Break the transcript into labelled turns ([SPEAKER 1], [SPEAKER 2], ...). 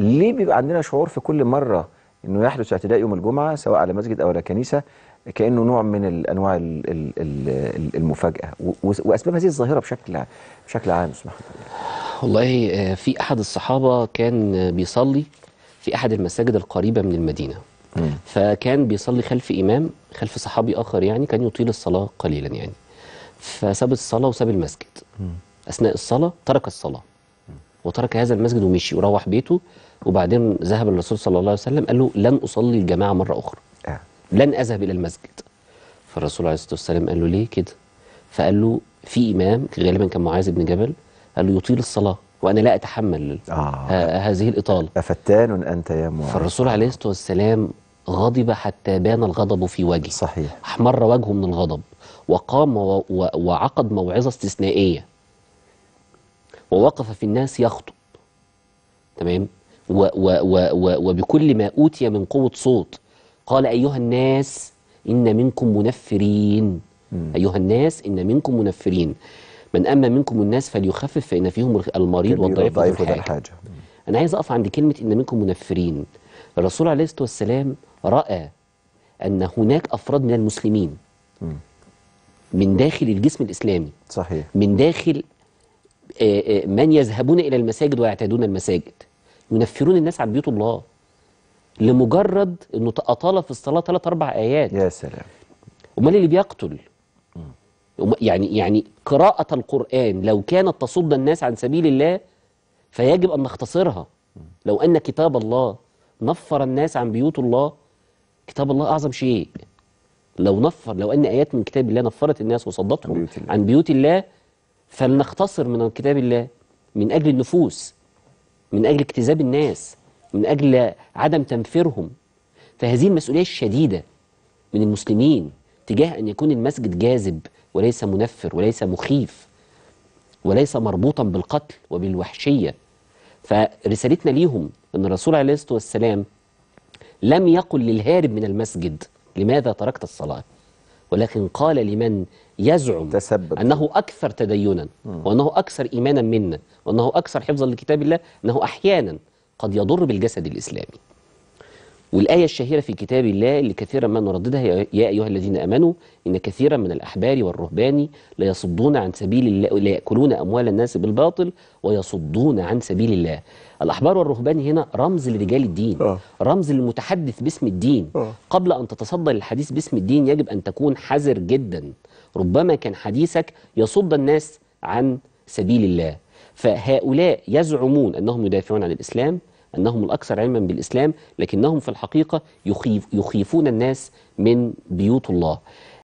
[SPEAKER 1] ليه بيبقى عندنا شعور في كل مرة انه يحدث اعتداء يوم الجمعة سواء على مسجد او على كنيسة كانه نوع من الانواع المفاجاه واسباب هذه الظاهره بشكل بشكل عام اسمح والله آه، في احد الصحابه كان بيصلي في احد المساجد القريبه من المدينه فكان بيصلي خلف امام خلف صحابي اخر يعني كان يطيل الصلاه قليلا يعني فساب الصلاه وساب المسجد اثناء الصلاه ترك الصلاه وترك هذا المسجد ومشي وروح بيته وبعدين ذهب الرسول صلى الله عليه وسلم قال له لن أصلي الجماعة مرة أخرى آه. لن أذهب إلى المسجد فالرسول عليه الصلاة والسلام قال له ليه كده فقال له في إمام غالبا كان معاذ بن جبل قال له يطيل الصلاة وأنا لا أتحمل آه. هذه الإطالة أفتان أنت يا معاذ فالرسول عليه الصلاة والسلام غضب حتى بان الغضب في وجهه صحيح احمر وجهه من الغضب وقام وعقد موعظة استثنائية ووقف في الناس يخطب تمام و و و و وبكل ما أوتي من قوة صوت قال أيها الناس إن منكم منفرين أيها الناس إن منكم منفرين من أما منكم الناس فليخفف فإن فيهم المريض والضعيف والحاجة أنا عايز أقف عند كلمة إن منكم منفرين الرسول عليه الصلاة والسلام رأى أن هناك أفراد من المسلمين م. من داخل الجسم الإسلامي صحيح من داخل آه، آه، من يذهبون إلى المساجد ويعتادون المساجد ينفرون الناس عن بيوت الله لمجرد أنه أطال في الصلاة ثلاث أربع آيات يا سلام أمال اللي بيقتل يعني يعني قراءة القرآن لو كانت تصد الناس عن سبيل الله فيجب أن نختصرها لو أن كتاب الله نفر الناس عن بيوت الله كتاب الله أعظم شيء لو نفر لو أن آيات من كتاب الله نفرت الناس وصدتهم عن بيوت الله, عن بيوت الله فلنختصر من كتاب الله من أجل النفوس من أجل اكتذاب الناس من أجل عدم تنفيرهم فهذه المسؤولية الشديدة من المسلمين تجاه أن يكون المسجد جاذب وليس منفر وليس مخيف وليس مربوطا بالقتل وبالوحشية فرسالتنا ليهم أن الرسول عليه الصلاة والسلام لم يقل للهارب من المسجد لماذا تركت الصلاة ولكن قال لمن يزعم تسبب. أنه أكثر تدينا وأنه أكثر إيمانا منا وأنه أكثر حفظا لكتاب الله أنه أحيانا قد يضر بالجسد الإسلامي والآية الشهيرة في كتاب الله اللي كثيرا ما نرددها يا أيها الذين آمنوا إن كثيرا من الأحبار والرهبان ليصدون عن سبيل الله ليأكلون أموال الناس بالباطل ويصدون عن سبيل الله الأحبار والرهبان هنا رمز لرجال الدين أوه. رمز للمتحدث باسم الدين أوه. قبل أن تتصدى للحديث باسم الدين يجب أن تكون حذر جدا ربما كان حديثك يصد الناس عن سبيل الله فهؤلاء يزعمون أنهم يدافعون عن الإسلام أنهم الأكثر علما بالإسلام لكنهم في الحقيقة يخيف يخيفون الناس من بيوت الله